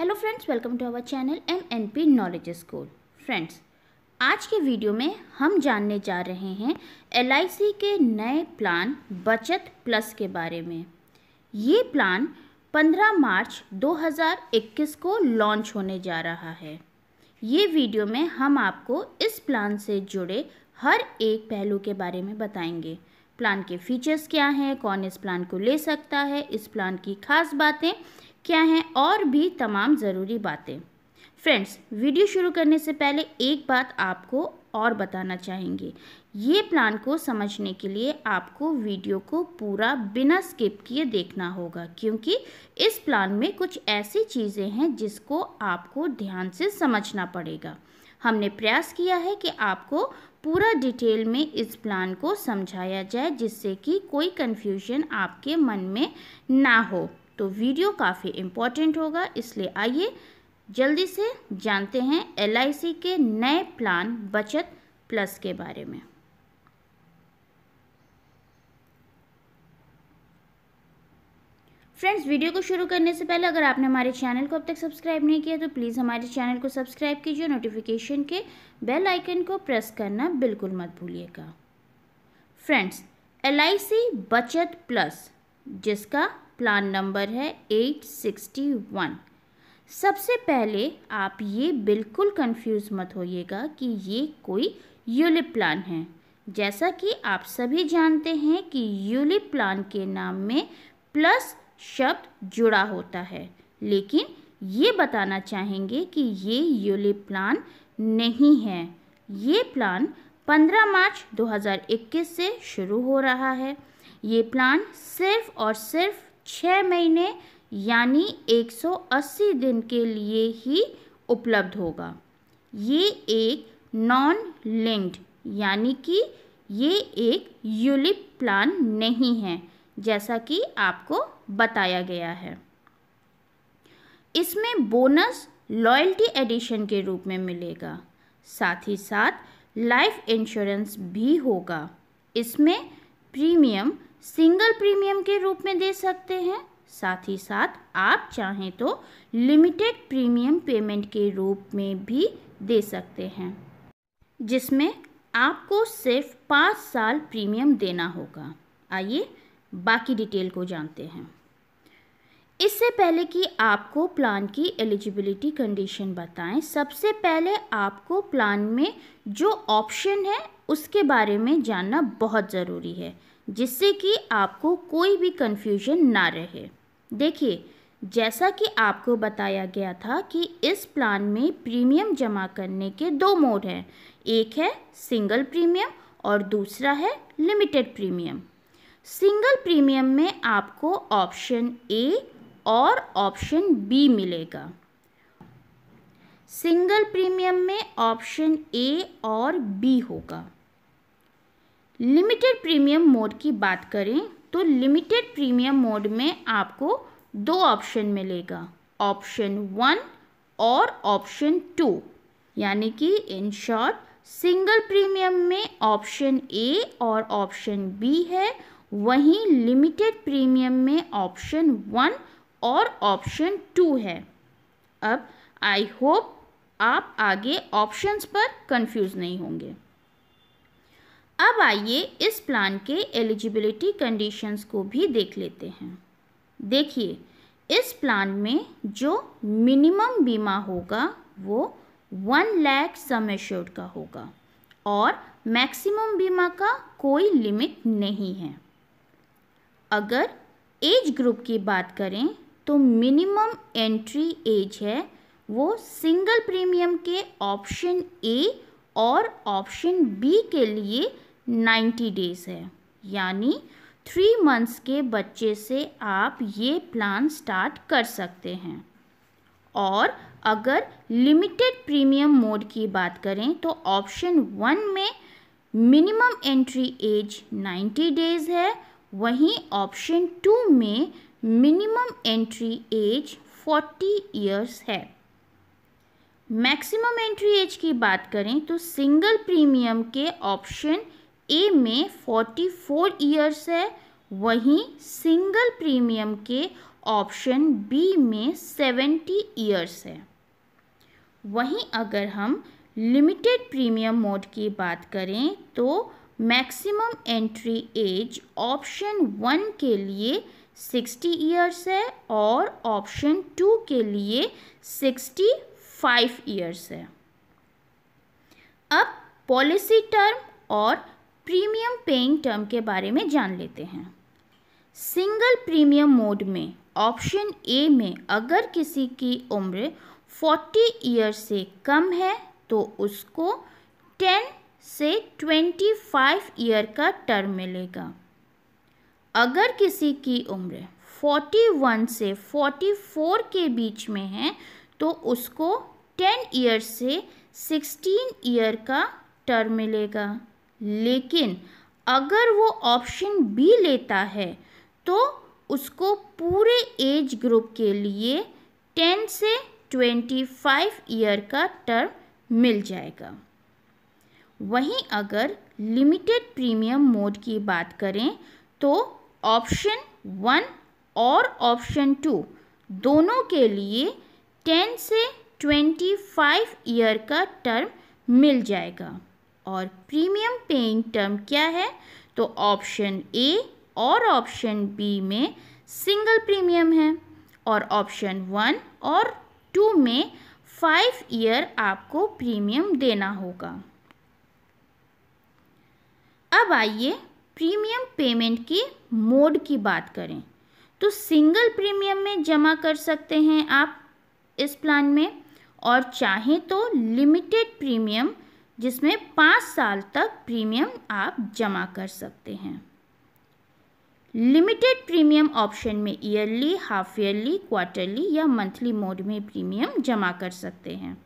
hello friends welcome to our channel M N P knowledge school friends आज के video में हम जानने जा रहे हैं एल के नए प्लान बचत प्लस के बारे में ये प्लान 15 मार्च 2021 को लॉन्च होने जा रहा है ये वीडियो में हम आपको इस प्लान से जुड़े हर एक पहलू के बारे में बताएंगे प्लान के फीचर्स क्या हैं कौन इस प्लान को ले सकता है इस प्लान की खास बातें क्या हैं और भी तमाम ज़रूरी बातें फ्रेंड्स वीडियो शुरू करने से पहले एक बात आपको और बताना चाहेंगे ये प्लान को समझने के लिए आपको वीडियो को पूरा बिना स्किप किए देखना होगा क्योंकि इस प्लान में कुछ ऐसी चीज़ें हैं जिसको आपको ध्यान से समझना पड़ेगा हमने प्रयास किया है कि आपको पूरा डिटेल में इस प्लान को समझाया जाए जिससे कि कोई कन्फ्यूजन आपके मन में ना हो तो वीडियो काफ़ी इम्पॉर्टेंट होगा इसलिए आइए जल्दी से जानते हैं एल के नए प्लान बचत प्लस के बारे में फ्रेंड्स वीडियो को शुरू करने से पहले अगर आपने हमारे चैनल को अब तक सब्सक्राइब नहीं किया तो प्लीज़ हमारे चैनल को सब्सक्राइब कीजिए नोटिफिकेशन के बेल आइकन को प्रेस करना बिल्कुल मत भूलिएगा फ्रेंड्स एल बचत प्लस जिसका प्लान नंबर है 861 सबसे पहले आप ये बिल्कुल कंफ्यूज मत होइएगा कि ये कोई यूलिप प्लान है जैसा कि आप सभी जानते हैं कि यूलिप प्लान के नाम में प्लस शब्द जुड़ा होता है लेकिन ये बताना चाहेंगे कि ये यूलिप प्लान नहीं है ये प्लान 15 मार्च 2021 से शुरू हो रहा है ये प्लान सिर्फ और सिर्फ छः महीने यानी 180 दिन के लिए ही उपलब्ध होगा ये एक नॉन लिंक्ड यानी कि ये एक यूलिप प्लान नहीं है जैसा कि आपको बताया गया है इसमें बोनस लॉयल्टी एडिशन के रूप में मिलेगा साथ ही साथ लाइफ इंश्योरेंस भी होगा इसमें प्रीमियम सिंगल प्रीमियम के रूप में दे सकते हैं साथ ही साथ आप चाहें तो लिमिटेड प्रीमियम पेमेंट के रूप में भी दे सकते हैं जिसमें आपको सिर्फ पाँच साल प्रीमियम देना होगा आइए बाकी डिटेल को जानते हैं इससे पहले कि आपको प्लान की एलिजिबिलिटी कंडीशन बताएं सबसे पहले आपको प्लान में जो ऑप्शन है उसके बारे में जानना बहुत ज़रूरी है जिससे कि आपको कोई भी कन्फ्यूजन ना रहे देखिए जैसा कि आपको बताया गया था कि इस प्लान में प्रीमियम जमा करने के दो मोड हैं एक है सिंगल प्रीमियम और दूसरा है लिमिटेड प्रीमियम सिंगल प्रीमियम में आपको ऑप्शन ए और ऑप्शन बी मिलेगा सिंगल प्रीमियम में ऑप्शन ए और बी होगा लिमिटेड प्रीमियम मोड की बात करें तो लिमिटेड प्रीमियम मोड में आपको दो ऑप्शन मिलेगा ऑप्शन वन और ऑप्शन टू यानी कि इन शॉर्ट सिंगल प्रीमियम में ऑप्शन ए और ऑप्शन बी है वहीं लिमिटेड प्रीमियम में ऑप्शन वन और ऑप्शन टू है अब आई होप आप आगे ऑप्शंस पर कंफ्यूज नहीं होंगे अब आइए इस प्लान के एलिजिबिलिटी कंडीशंस को भी देख लेते हैं देखिए इस प्लान में जो मिनिमम बीमा होगा वो वन लैख सम एश्योर्ड का होगा और मैक्सिमम बीमा का कोई लिमिट नहीं है अगर एज ग्रुप की बात करें तो मिनिमम एंट्री एज है वो सिंगल प्रीमियम के ऑप्शन ए और ऑप्शन बी के लिए नाइन्टी डेज़ है यानी थ्री मंथ्स के बच्चे से आप ये प्लान स्टार्ट कर सकते हैं और अगर लिमिटेड प्रीमियम मोड की बात करें तो ऑप्शन वन में मिनिमम एंट्री एज 90 डेज़ है वहीं ऑप्शन टू में मिनिमम एंट्री एज 40 इयर्स है मैक्सिमम एंट्री एज की बात करें तो सिंगल प्रीमियम के ऑप्शन ए में 44 ईयर्स है वहीं सिंगल प्रीमियम के ऑप्शन बी में 70 ईयर्स है वहीं अगर हम लिमिटेड प्रीमियम मोड की बात करें तो maximum entry age option one के लिए 60 ईयर्स है और ऑप्शन टू के लिए 65 ईयर्स है अब पॉलिसी टर्म और प्रीमियम पेइंग टर्म के बारे में जान लेते हैं सिंगल प्रीमियम मोड में ऑप्शन ए में अगर किसी की उम्र 40 ईयर से कम है तो उसको 10 से 25 ईयर का टर्म मिलेगा अगर किसी की उम्र 41 से 44 के बीच में है तो उसको 10 ईयर से 16 ईयर का टर्म मिलेगा लेकिन अगर वो ऑप्शन बी लेता है तो उसको पूरे एज ग्रुप के लिए टेन से ट्वेंटी फाइव ईयर का टर्म मिल जाएगा वहीं अगर लिमिटेड प्रीमियम मोड की बात करें तो ऑप्शन वन और ऑप्शन टू दोनों के लिए टेन से ट्वेंटी फाइव ईयर का टर्म मिल जाएगा और प्रीमियम पेइंग टर्म क्या है तो ऑप्शन ए और ऑप्शन बी में सिंगल प्रीमियम है और ऑप्शन वन और टू में फाइव ईयर आपको प्रीमियम देना होगा अब आइए प्रीमियम पेमेंट के मोड की बात करें तो सिंगल प्रीमियम में जमा कर सकते हैं आप इस प्लान में और चाहें तो लिमिटेड प्रीमियम जिसमें पाँच साल तक प्रीमियम आप जमा कर सकते हैं लिमिटेड प्रीमियम ऑप्शन में ईयरली हाफ ईयरली क्वार्टरली या मंथली मोड में प्रीमियम जमा कर सकते हैं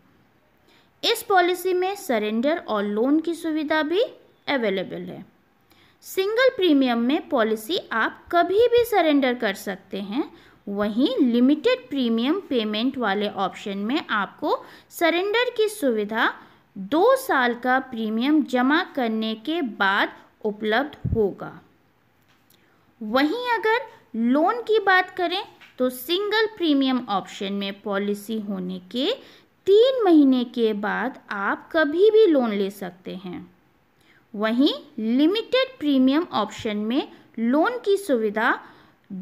इस पॉलिसी में सरेंडर और लोन की सुविधा भी अवेलेबल है सिंगल प्रीमियम में पॉलिसी आप कभी भी सरेंडर कर सकते हैं वहीं लिमिटेड प्रीमियम पेमेंट वाले ऑप्शन में आपको सरेंडर की सुविधा दो साल का प्रीमियम जमा करने के बाद उपलब्ध होगा वहीं अगर लोन की बात करें तो सिंगल प्रीमियम ऑप्शन में पॉलिसी होने के तीन महीने के बाद आप कभी भी लोन ले सकते हैं वहीं लिमिटेड प्रीमियम ऑप्शन में लोन की सुविधा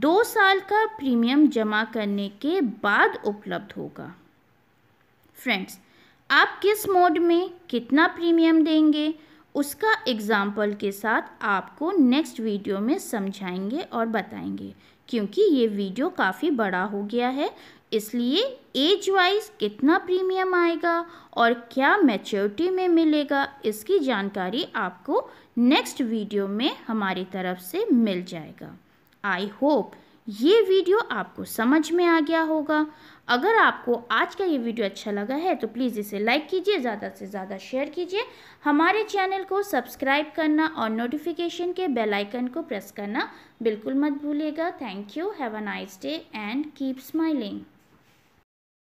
दो साल का प्रीमियम जमा करने के बाद उपलब्ध होगा फ्रेंड्स आप किस मोड में कितना प्रीमियम देंगे उसका एग्ज़ाम्पल के साथ आपको नेक्स्ट वीडियो में समझाएंगे और बताएंगे क्योंकि ये वीडियो काफ़ी बड़ा हो गया है इसलिए एज वाइज कितना प्रीमियम आएगा और क्या मैच्योरिटी में मिलेगा इसकी जानकारी आपको नेक्स्ट वीडियो में हमारी तरफ से मिल जाएगा आई होप ये वीडियो आपको समझ में आ गया होगा अगर आपको आज का ये वीडियो अच्छा लगा है तो प्लीज़ इसे लाइक कीजिए ज़्यादा से ज़्यादा शेयर कीजिए हमारे चैनल को सब्सक्राइब करना और नोटिफिकेशन के बेल आइकन को प्रेस करना बिल्कुल मत भूलिएगा thank you have a nice day and keep smiling